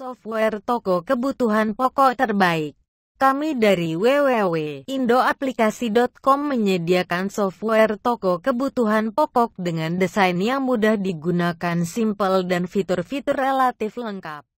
software toko kebutuhan pokok terbaik. Kami dari www.indoaplikasi.com menyediakan software toko kebutuhan pokok dengan desain yang mudah digunakan, simple dan fitur-fitur relatif lengkap.